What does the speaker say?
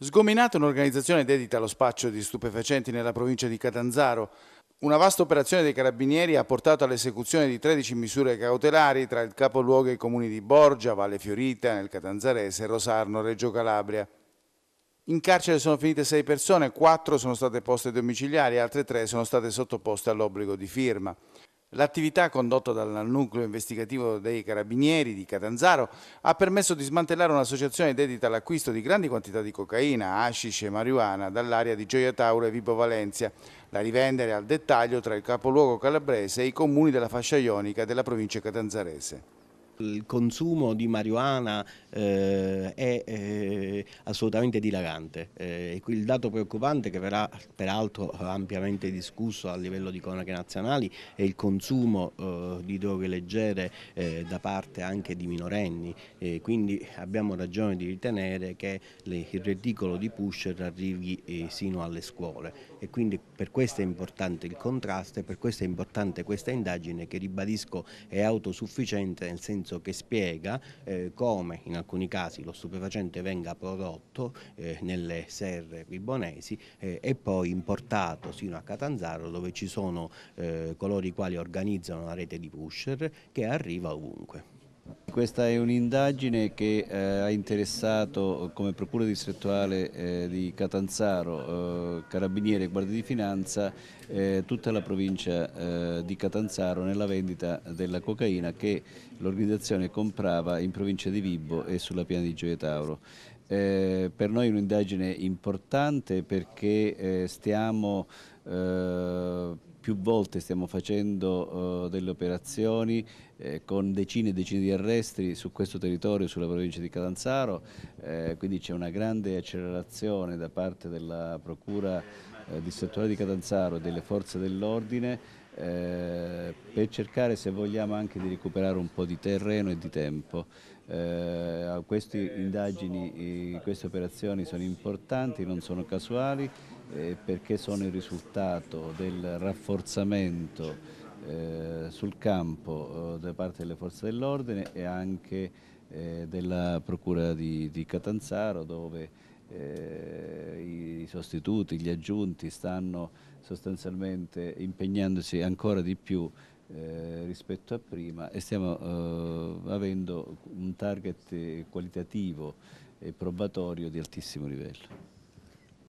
Sgominata un'organizzazione dedita allo spaccio di stupefacenti nella provincia di Catanzaro, una vasta operazione dei carabinieri ha portato all'esecuzione di 13 misure cautelari tra il capoluogo e i comuni di Borgia, Valle Fiorita, nel Catanzarese, Rosarno, Reggio Calabria. In carcere sono finite 6 persone, 4 sono state poste domiciliari, altre 3 sono state sottoposte all'obbligo di firma. L'attività condotta dal nucleo investigativo dei carabinieri di Catanzaro ha permesso di smantellare un'associazione dedita all'acquisto di grandi quantità di cocaina, hashish e marijuana dall'area di Gioia Tauro e Vibo Valencia, da rivendere al dettaglio tra il capoluogo calabrese e i comuni della fascia ionica della provincia catanzarese. Il consumo di marijuana eh, è eh, assolutamente dilagante eh, il dato preoccupante che verrà peraltro ampiamente discusso a livello di cronache nazionali è il consumo eh, di droghe leggere eh, da parte anche di minorenni, quindi abbiamo ragione di ritenere che le, il reticolo di pusher arrivi eh, sino alle scuole e quindi per questo è importante il contrasto e per questo è importante questa indagine che ribadisco è autosufficiente nel senso senso che spiega eh, come in alcuni casi lo stupefacente venga prodotto eh, nelle serre ribonesi eh, e poi importato sino a Catanzaro dove ci sono eh, coloro i quali organizzano una rete di pusher che arriva ovunque questa è un'indagine che eh, ha interessato eh, come procura distrettuale eh, di Catanzaro, eh, Carabinieri e Guardia di Finanza eh, tutta la provincia eh, di Catanzaro nella vendita della cocaina che l'organizzazione comprava in provincia di Vibbo e sulla piana di Gioia Tauro. per noi è un'indagine importante perché stiamo più volte stiamo facendo uh, delle operazioni eh, con decine e decine di arresti su questo territorio, sulla provincia di Catanzaro, eh, quindi c'è una grande accelerazione da parte della Procura eh, distrettuale di Catanzaro e delle forze dell'ordine eh, per cercare se vogliamo anche di recuperare un po' di terreno e di tempo. Eh, queste indagini, queste operazioni sono importanti, non sono casuali eh, perché sono il risultato del rafforzamento eh, sul campo eh, da parte delle forze dell'ordine e anche della procura di, di Catanzaro dove eh, sostituti, gli aggiunti stanno sostanzialmente impegnandosi ancora di più eh, rispetto a prima e stiamo eh, avendo un target qualitativo e probatorio di altissimo livello.